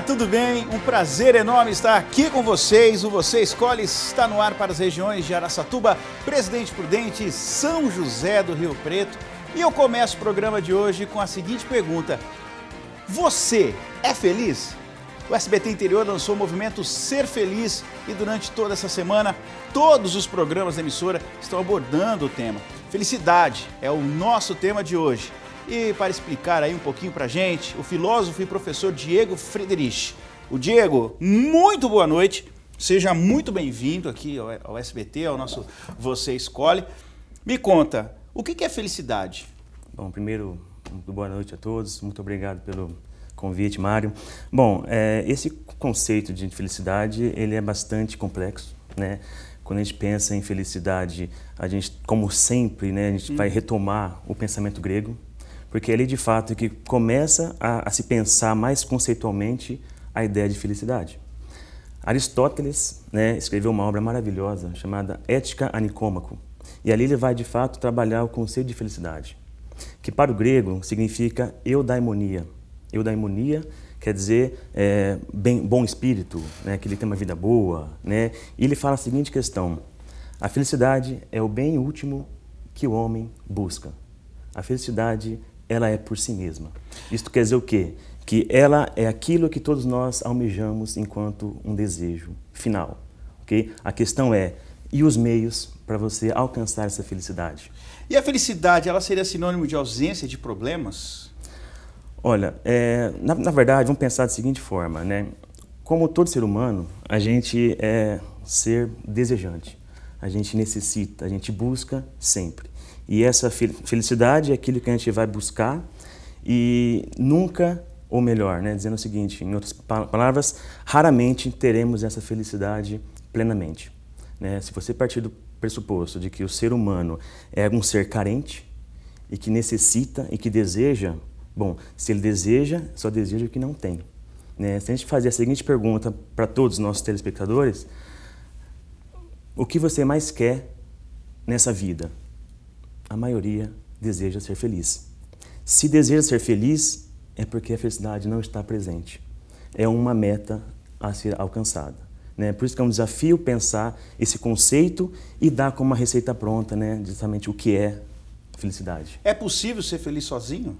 Olá, tudo bem? Um prazer enorme estar aqui com vocês. O Você Escolhe está no ar para as regiões de Araçatuba, Presidente Prudente e São José do Rio Preto. E eu começo o programa de hoje com a seguinte pergunta: Você é feliz? O SBT Interior lançou o movimento Ser Feliz e durante toda essa semana, todos os programas da emissora estão abordando o tema. Felicidade é o nosso tema de hoje. E para explicar aí um pouquinho para gente, o filósofo e professor Diego Friedrich. O Diego, muito boa noite. Seja muito bem-vindo aqui ao SBT, ao nosso Você Escolhe. Me conta, o que é felicidade? Bom, primeiro, boa noite a todos. Muito obrigado pelo convite, Mário. Bom, é, esse conceito de felicidade, ele é bastante complexo, né? Quando a gente pensa em felicidade, a gente, como sempre, né, a gente hum. vai retomar o pensamento grego, porque é ali de fato que começa a, a se pensar mais conceitualmente a ideia de felicidade. Aristóteles né, escreveu uma obra maravilhosa chamada Ética a Nicômaco. E ali ele vai de fato trabalhar o conceito de felicidade, que para o grego significa eudaimonia. Eudaimonia quer dizer é, bem, bom espírito, né, que ele tem uma vida boa. Né? E ele fala a seguinte questão: a felicidade é o bem último que o homem busca. A felicidade ela é por si mesma. Isto quer dizer o quê? Que ela é aquilo que todos nós almejamos enquanto um desejo final. ok? A questão é, e os meios para você alcançar essa felicidade? E a felicidade, ela seria sinônimo de ausência de problemas? Olha, é, na, na, verdade, vamos pensar da seguinte forma, né? Como todo ser humano, a gente é ser desejante. A gente necessita, a gente busca sempre. E essa felicidade é aquilo que a gente vai buscar e nunca, ou melhor, né, dizendo o seguinte, em outras palavras, raramente teremos essa felicidade plenamente. Né? Se você partir do pressuposto de que o ser humano é um ser carente e que necessita e que deseja, bom, se ele deseja, só deseja o que não tem. Né? Se a gente fazer a seguinte pergunta para todos os nossos telespectadores, o que você mais quer nessa vida? a maioria deseja ser feliz. Se deseja ser feliz, é porque a felicidade não está presente. É uma meta a ser alcançada. Né? Por isso que é um desafio pensar esse conceito e dar como uma receita pronta, né? justamente o que é felicidade. É possível ser feliz sozinho?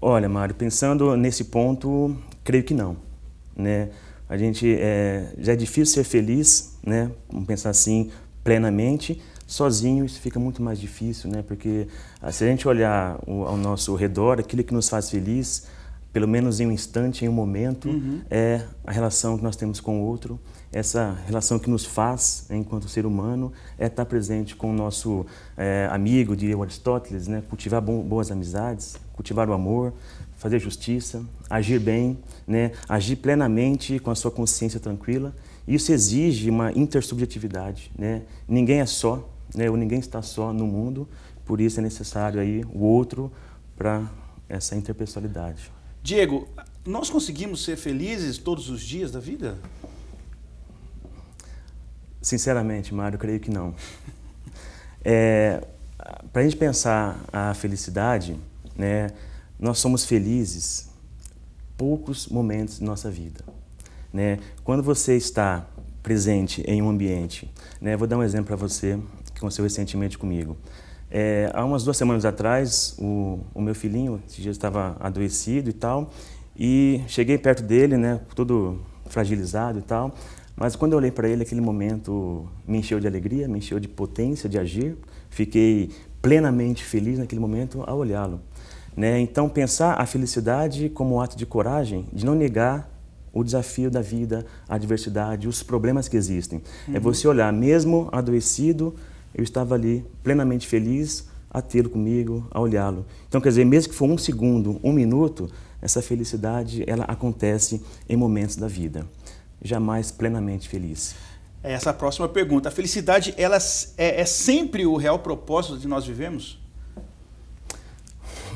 Olha, Mário, pensando nesse ponto, creio que não. Né? A gente é, já é difícil ser feliz, né? vamos pensar assim, plenamente, Sozinho isso fica muito mais difícil, né? Porque ah, se a gente olhar ao nosso redor, aquilo que nos faz feliz, pelo menos em um instante, em um momento, uhum. é a relação que nós temos com o outro, essa relação que nos faz, enquanto ser humano, é estar presente com o nosso é, amigo, diria o Aristóteles, né? cultivar bo boas amizades, cultivar o amor, fazer justiça, agir bem, né? agir plenamente com a sua consciência tranquila. Isso exige uma intersubjetividade. Né? Ninguém é só, né? ninguém está só no mundo, por isso é necessário aí o outro para essa interpessoalidade. Diego, nós conseguimos ser felizes todos os dias da vida? Sinceramente, Mário, creio que não. É, para a gente pensar a felicidade, né, nós somos felizes poucos momentos de nossa vida. Né? Quando você está presente em um ambiente, né, vou dar um exemplo para você, aconteceu recentemente comigo. É, há umas duas semanas atrás, o, o meu filhinho, esse dia estava adoecido e tal, e cheguei perto dele, né, todo fragilizado e tal, mas quando eu olhei para ele, aquele momento me encheu de alegria, me encheu de potência de agir, fiquei plenamente feliz naquele momento ao olhá-lo. Né? Então, pensar a felicidade como um ato de coragem, de não negar o desafio da vida, a adversidade, os problemas que existem. É uhum. É você olhar, mesmo adoecido, eu estava ali plenamente feliz a tê-lo comigo, a olhá-lo. Então, quer dizer, mesmo que for um segundo, um minuto, essa felicidade ela acontece em momentos da vida. Jamais plenamente feliz. É essa próxima pergunta, a felicidade ela é, é sempre o real propósito de nós vivemos?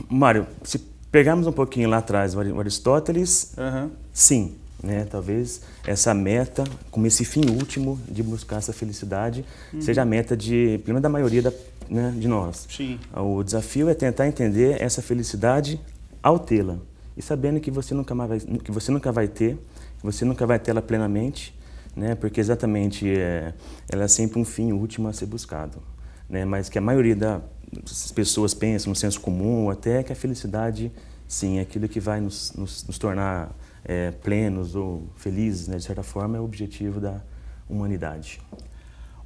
Mário, se pegarmos um pouquinho lá atrás o Aristóteles, uhum. sim, né? Talvez essa meta, como esse fim último de buscar essa felicidade, uhum. seja a meta de, pelo menos da maioria da, né, de nós. Sim. O desafio é tentar entender essa felicidade ao tê-la e sabendo que você nunca mais vai, que você nunca vai ter, que você nunca vai tê-la plenamente, né? Porque exatamente é, ela é sempre um fim último a ser buscado, né? Mas que a maioria das pessoas pensa no senso comum até que a felicidade sim é aquilo que vai nos, nos, nos tornar é, plenos ou felizes, né? de certa forma, é o objetivo da humanidade.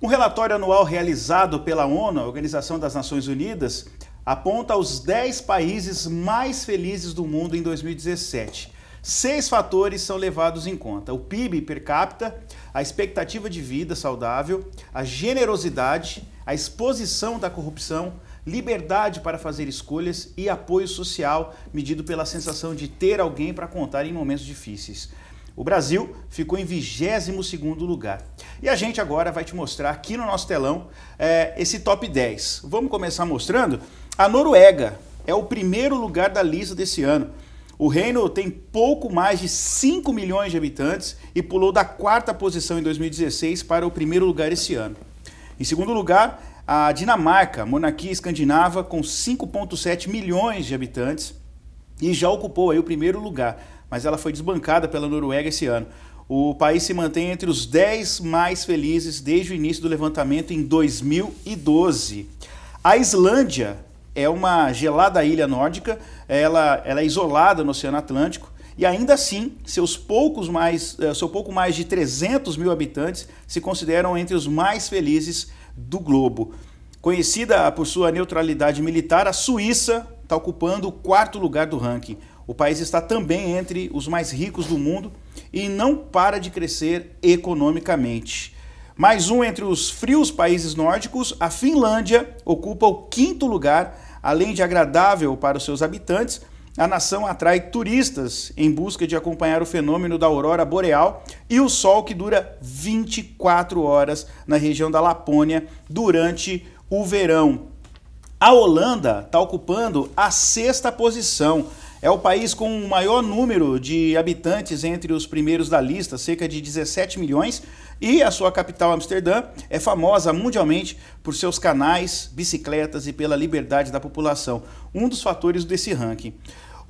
Um relatório anual realizado pela ONU, a Organização das Nações Unidas, aponta os 10 países mais felizes do mundo em 2017. Seis fatores são levados em conta: o PIB per capita, a expectativa de vida saudável, a generosidade, a exposição da corrupção, liberdade para fazer escolhas e apoio social, medido pela sensação de ter alguém para contar em momentos difíceis. O Brasil ficou em 22º lugar. E a gente agora vai te mostrar aqui no nosso telão é, esse top 10. Vamos começar mostrando? A Noruega é o primeiro lugar da lista desse ano. O reino tem pouco mais de 5 milhões de habitantes e pulou da quarta posição em 2016 para o primeiro lugar esse ano. Em segundo lugar a Dinamarca, monarquia escandinava com 5,7 milhões de habitantes, e já ocupou aí o primeiro lugar, mas ela foi desbancada pela Noruega esse ano. O país se mantém entre os 10 mais felizes desde o início do levantamento em 2012. A Islândia é uma gelada ilha nórdica, ela, ela é isolada no Oceano Atlântico e ainda assim seus poucos mais, eh, seu pouco mais de 300 mil habitantes se consideram entre os mais felizes do globo. Conhecida por sua neutralidade militar, a Suíça está ocupando o quarto lugar do ranking. O país está também entre os mais ricos do mundo e não para de crescer economicamente. Mais um entre os frios países nórdicos, a Finlândia ocupa o quinto lugar, além de agradável para os seus habitantes a nação atrai turistas em busca de acompanhar o fenômeno da aurora boreal e o sol que dura 24 horas na região da Lapônia durante o verão. A Holanda está ocupando a sexta posição. É o país com o maior número de habitantes entre os primeiros da lista, cerca de 17 milhões, e a sua capital, Amsterdã, é famosa mundialmente por seus canais, bicicletas e pela liberdade da população, um dos fatores desse ranking.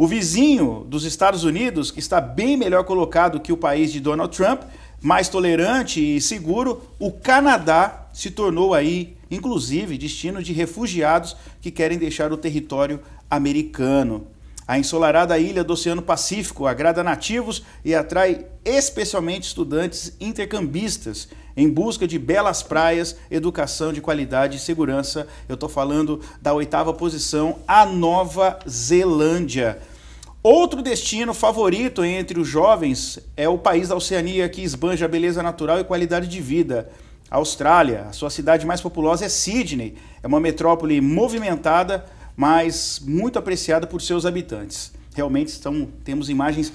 O vizinho dos Estados Unidos, que está bem melhor colocado que o país de Donald Trump, mais tolerante e seguro, o Canadá se tornou aí, inclusive, destino de refugiados que querem deixar o território americano. A ensolarada ilha do Oceano Pacífico agrada nativos e atrai especialmente estudantes intercambistas em busca de belas praias, educação de qualidade e segurança. Eu estou falando da oitava posição, a Nova Zelândia. Outro destino favorito entre os jovens é o país da Oceania que esbanja beleza natural e qualidade de vida. A Austrália, a sua cidade mais populosa é Sydney. É uma metrópole movimentada, mas muito apreciada por seus habitantes. Realmente estão, temos imagens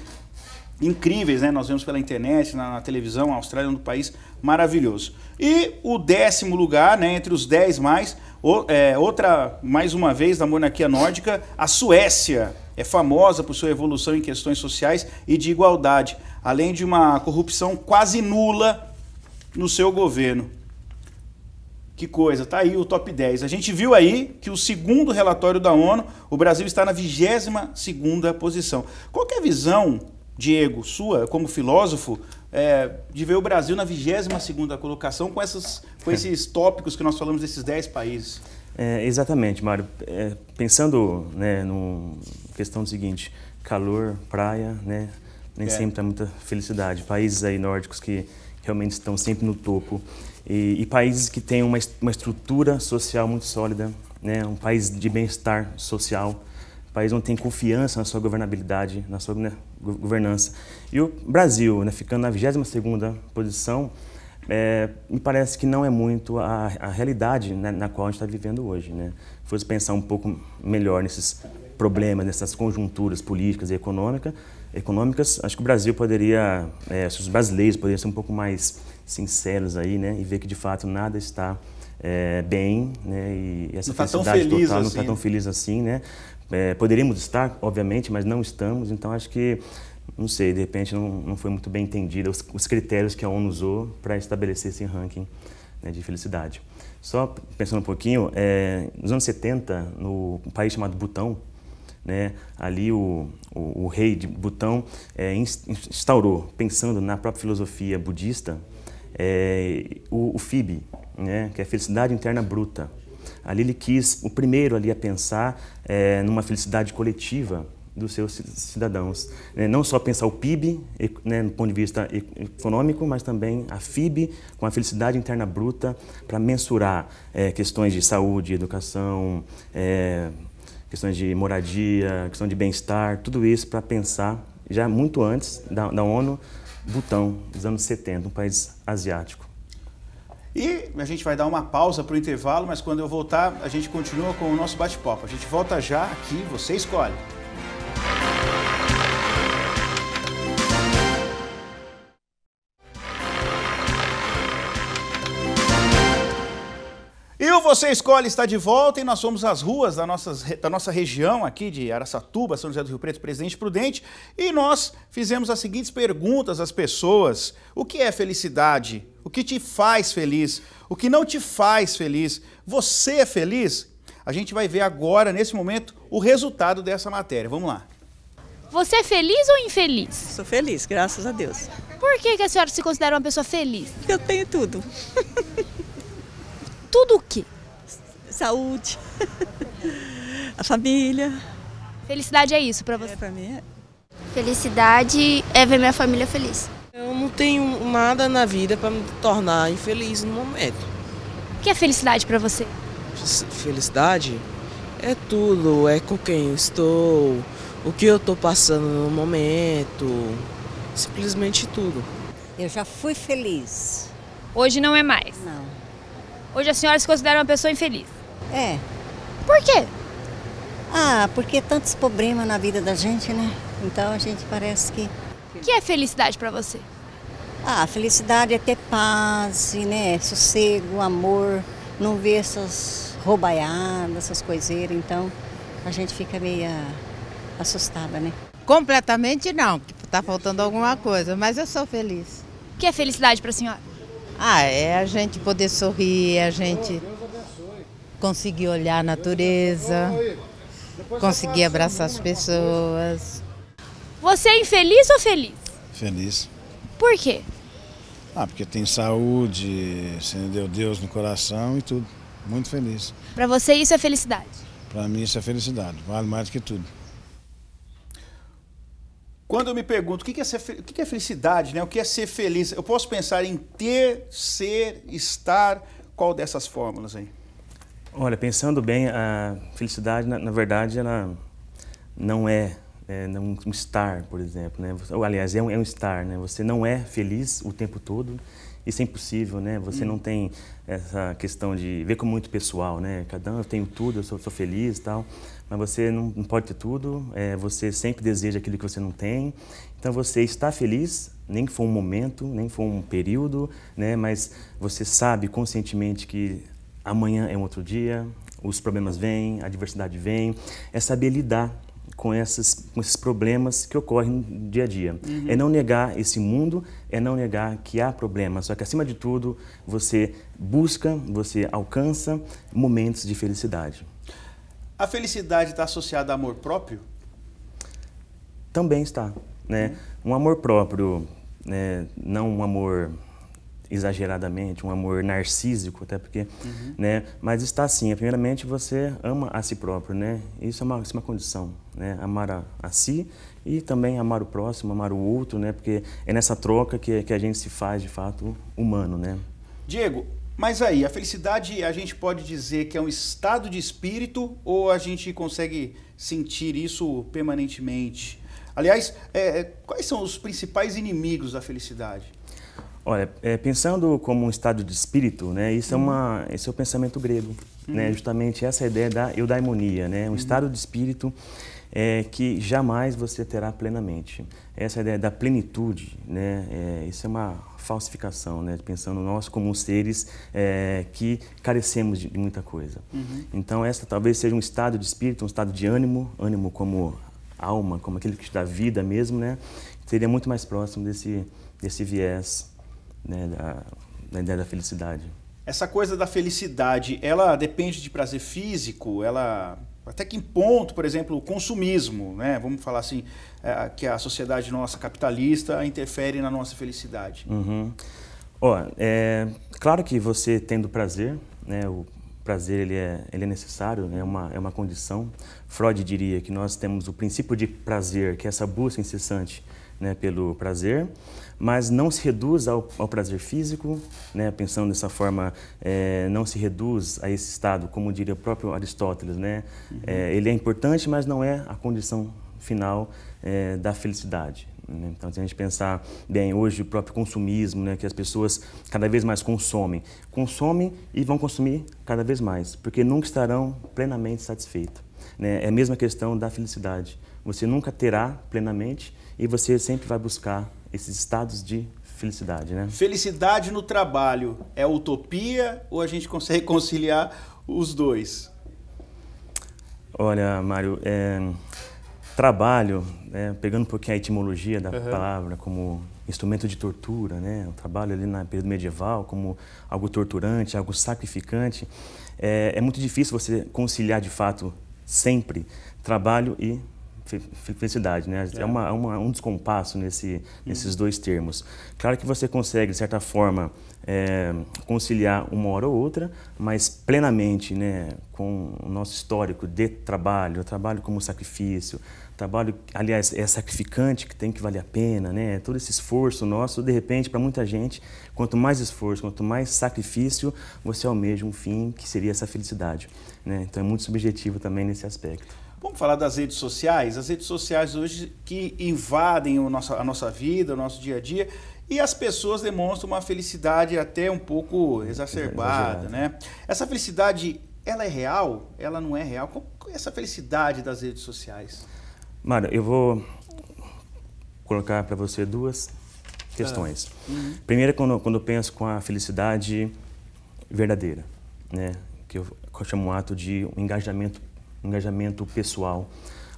incríveis, né? Nós vemos pela internet, na, na televisão, a Austrália é um país maravilhoso. E o décimo lugar, né, entre os dez mais, o, é, outra, mais uma vez, da monarquia nórdica, a Suécia é famosa por sua evolução em questões sociais e de igualdade, além de uma corrupção quase nula no seu governo. Que coisa, tá aí o top 10. A gente viu aí que o segundo relatório da ONU, o Brasil está na 22 posição. Qual é a visão, Diego, sua, como filósofo, é, de ver o Brasil na 22ª colocação com, essas, com é. esses tópicos que nós falamos desses 10 países? É, exatamente, Mário. É, pensando né, no questão do seguinte, calor, praia, né, nem é. sempre há tá muita felicidade. Países aí nórdicos que realmente estão sempre no topo e, e países que têm uma, uma estrutura social muito sólida, né, um país de bem-estar social, o país não tem confiança na sua governabilidade, na sua né, governança. E o Brasil, né, ficando na 22ª posição, é, me parece que não é muito a, a realidade né, na qual a gente está vivendo hoje. Né? Se fosse pensar um pouco melhor nesses problemas, nessas conjunturas políticas e econômica, econômicas, acho que o Brasil poderia, é, os brasileiros poderiam ser um pouco mais sinceros aí, né, e ver que de fato nada está é, bem, né, e essa não tá felicidade tá total assim. não está tão feliz assim, né, é, poderíamos estar, obviamente, mas não estamos, então acho que, não sei, de repente não, não foi muito bem entendido os, os critérios que a ONU usou para estabelecer esse ranking né, de felicidade. Só pensando um pouquinho, é, nos anos 70, no um país chamado Butão, né, ali o, o, o, rei de Butão é, instaurou, pensando na própria filosofia budista, é, o, o FIB, né, que é Felicidade Interna Bruta. Ali ele quis, o primeiro ali a pensar é, numa felicidade coletiva dos seus cidadãos. É, não só pensar o PIB, né, do ponto de vista econômico, mas também a FIB, com a felicidade interna bruta, para mensurar é, questões de saúde, educação, é, questões de moradia, questão de bem-estar, tudo isso para pensar, já muito antes da, da ONU, Butão, dos anos 70, um país asiático. E a gente vai dar uma pausa para o intervalo, mas quando eu voltar, a gente continua com o nosso bate-papo. A gente volta já aqui, você escolhe. E o Você Escolhe está de volta e nós fomos às ruas da, nossa da nossa região aqui de Araçatuba, São José do Rio Preto, Presidente Prudente, e nós fizemos as seguintes perguntas às pessoas. O que é felicidade o que te faz feliz, o que não te faz feliz. Você é feliz? A gente vai ver agora, nesse momento, o resultado dessa matéria. Vamos lá. Você é feliz ou infeliz? Sou feliz, graças a Deus. Por que, que a senhora se considera uma pessoa feliz? Eu tenho tudo. tudo o quê? Saúde, a família. Felicidade é isso para você? É, para mim é. Felicidade é ver minha família feliz não tenho nada na vida para me tornar infeliz no momento. O que é felicidade para você? Felicidade é tudo, é com quem eu estou, o que eu estou passando no momento, simplesmente tudo. Eu já fui feliz. Hoje não é mais? Não. Hoje a senhora se considera uma pessoa infeliz? É. Por quê? Ah, porque tantos problemas na vida da gente, né? Então a gente parece que. O que é felicidade para você? Ah, felicidade é ter paz, né? Sossego, amor, não ver essas roubaiadas, essas coiseiras. Então, a gente fica meio assustada, né? Completamente não, tipo, tá faltando alguma coisa, mas eu sou feliz. O que é felicidade para a senhora? Ah, é a gente poder sorrir, é a gente conseguir olhar a natureza, conseguir abraçar as pessoas. Você é infeliz ou feliz? Feliz. Por quê? Ah, porque tem saúde, você deu Deus no coração e tudo. Muito feliz. Para você isso é felicidade? Para mim isso é felicidade, vale mais do que tudo. Quando eu me pergunto o que é, ser, o que é felicidade, né? o que é ser feliz, eu posso pensar em ter, ser, estar, qual dessas fórmulas aí? Olha, pensando bem, a felicidade, na, na verdade, ela não é é, um, um por exemplo, né? Ou, aliás, é um, é um estar né? Você não é feliz o tempo todo, isso é impossível, né? Você hum. não tem essa questão de ver como muito pessoal, né? Cada um ah, eu tenho tudo, eu sou, sou feliz, tal. Mas você não, não pode ter tudo. É, você sempre deseja aquilo que você não tem. Então você está feliz, nem que for um momento, nem que for um período, né? Mas você sabe conscientemente que amanhã é um outro dia, os problemas vêm, a adversidade vem. É saber lidar com, essas, com esses problemas que ocorrem no dia a dia. Uhum. É não negar esse mundo, é não negar que há problemas, só que acima de tudo você busca, você alcança momentos de felicidade. A felicidade está associada a amor próprio? Também está, né? Uhum. Um amor próprio, né? não um amor exageradamente, um amor narcísico, até porque, uhum. né? Mas está assim, é, primeiramente você ama a si próprio, né? Isso é uma, isso é uma condição, né? Amar a, a, si e também amar o próximo, amar o outro, né? Porque é nessa troca que, que a gente se faz, de fato, humano, né? Diego, mas aí, a felicidade a gente pode dizer que é um estado de espírito ou a gente consegue sentir isso permanentemente? Aliás, é, é quais são os principais inimigos da felicidade? Olha, é, pensando como um estado de espírito, né, isso é uhum. é uma, esse é o pensamento grego, né, uhum. né, justamente essa é ideia da eudaimonia, né, um uhum. estado de espírito é, que jamais você terá plenamente. Essa é ideia da plenitude, né, é, isso é uma falsificação, né, pensando nós como seres é, que carecemos de, de muita coisa. Uhum. Então, essa talvez seja um estado de espírito, um estado de ânimo, ânimo como alma, como aquele que te dá vida mesmo, né, seria muito mais próximo desse, desse viés né, da, da ideia da felicidade. Essa coisa da felicidade, ela depende de prazer físico? Ela até que ponto, por exemplo, o consumismo, né? Vamos falar assim, é, que a sociedade nossa capitalista interfere na nossa felicidade. Uhum. Ó, é claro que você tendo prazer, né? O prazer ele é, ele é necessário, né? é, uma, é uma condição. Freud diria que nós temos o princípio de prazer, que é essa busca incessante, né? Pelo prazer mas não se reduz ao, ao prazer físico, né? pensando dessa forma, é, não se reduz a esse estado, como diria o próprio Aristóteles. Né? Uhum. É, ele é importante, mas não é a condição final é, da felicidade. Né? Então, se a gente pensar bem hoje o próprio consumismo, né, que as pessoas cada vez mais consomem, consomem e vão consumir cada vez mais, porque nunca estarão plenamente satisfeitos. Né? É a mesma questão da felicidade. Você nunca terá plenamente e você sempre vai buscar esses estados de felicidade, né? Felicidade no trabalho é utopia ou a gente consegue conciliar os dois? Olha, Mário, é, trabalho, né, pegando um pouquinho a etimologia da uhum. palavra como instrumento de tortura, né? O trabalho ali na período medieval como algo torturante, algo sacrificante. É, é muito difícil você conciliar de fato sempre trabalho e felicidade, né? É, é uma, é uma, um descompasso nesse, uhum. nesses dois termos. Claro que você consegue, de certa forma, é, conciliar uma hora ou outra, mas plenamente, né, com o nosso histórico de trabalho, trabalho como sacrifício, trabalho, aliás, é sacrificante, que tem que valer a pena, né? Todo esse esforço nosso, de repente, para muita gente, quanto mais esforço, quanto mais sacrifício, você almeja um fim que seria essa felicidade, né? Então é muito subjetivo também nesse aspecto. Vamos falar das redes sociais? As redes sociais hoje que invadem o nosso, a nossa vida, o nosso dia a dia, e as pessoas demonstram uma felicidade até um pouco exacerbada, né? Essa felicidade, ela é real? Ela não é real? Como é essa felicidade das redes sociais? Mário, eu vou colocar para você duas questões. Ah. Uhum. Primeira, quando, quando eu penso com a felicidade verdadeira, né? Que eu, que eu chamo um ato de um engajamento um engajamento pessoal,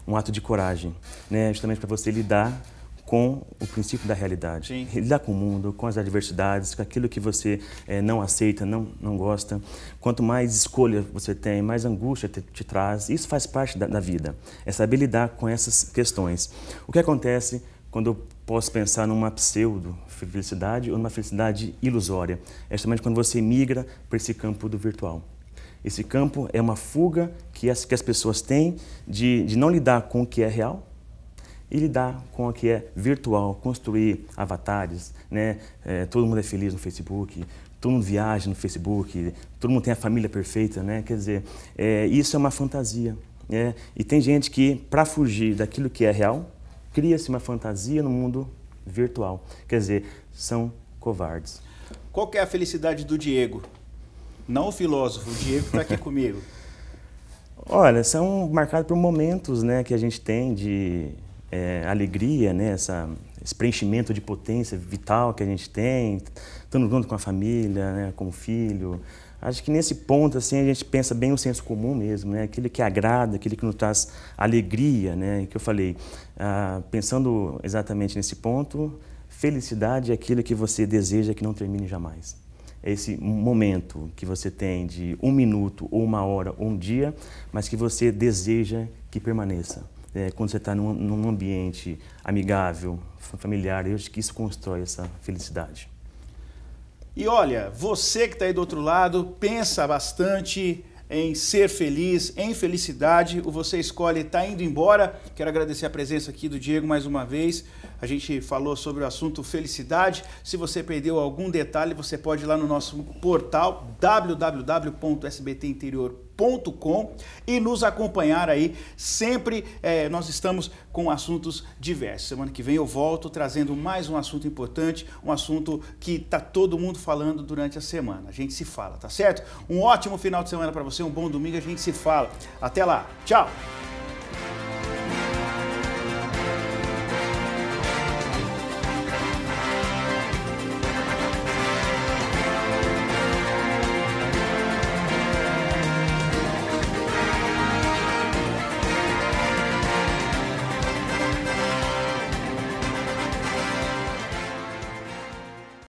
um ato de coragem, né? justamente para você lidar com o princípio da realidade. Sim. Lidar com o mundo, com as adversidades, com aquilo que você é, não aceita, não, não gosta. Quanto mais escolha você tem, mais angústia te, te traz. Isso faz parte da, da, vida. É saber lidar com essas questões. O que acontece quando eu posso pensar numa pseudo-felicidade ou numa felicidade ilusória? É justamente quando você migra para esse campo do virtual. Esse campo é uma fuga que as, que as pessoas têm de, de não lidar com o que é real e lidar com o que é virtual, construir avatares, né? É, todo mundo é feliz no Facebook, todo mundo viaja no Facebook, todo mundo tem a família perfeita, né? Quer dizer, é, isso é uma fantasia. Né? E tem gente que, para fugir daquilo que é real, cria-se uma fantasia no mundo virtual. Quer dizer, são covardes. Qual é a felicidade do Diego? Não o filósofo, o Diego que está aqui comigo. Olha, são marcados por momentos né, que a gente tem de é, alegria, né, essa, esse preenchimento de potência vital que a gente tem, estando junto com a família, né, com o filho. Acho que nesse ponto assim, a gente pensa bem o senso comum mesmo, né, aquele que agrada, aquele que nos traz alegria. Né, que eu falei, ah, pensando exatamente nesse ponto, felicidade é aquilo que você deseja que não termine jamais esse momento que você tem de um minuto, ou uma hora, ou um dia, mas que você deseja que permaneça. É, quando você está num, num, ambiente amigável, familiar, eu acho que isso constrói essa felicidade. E olha, você que está aí do outro lado, pensa bastante, em ser feliz, em felicidade. O Você Escolhe está indo embora. Quero agradecer a presença aqui do Diego mais uma vez. A gente falou sobre o assunto felicidade. Se você perdeu algum detalhe, você pode ir lá no nosso portal www.sbtinterior.com com e nos acompanhar aí. Sempre é, nós estamos com assuntos diversos. Semana que vem eu volto trazendo mais um assunto importante, um assunto que tá todo mundo falando durante a semana. A gente se fala, tá certo? Um ótimo final de semana para você, um bom domingo, a gente se fala. Até lá, tchau!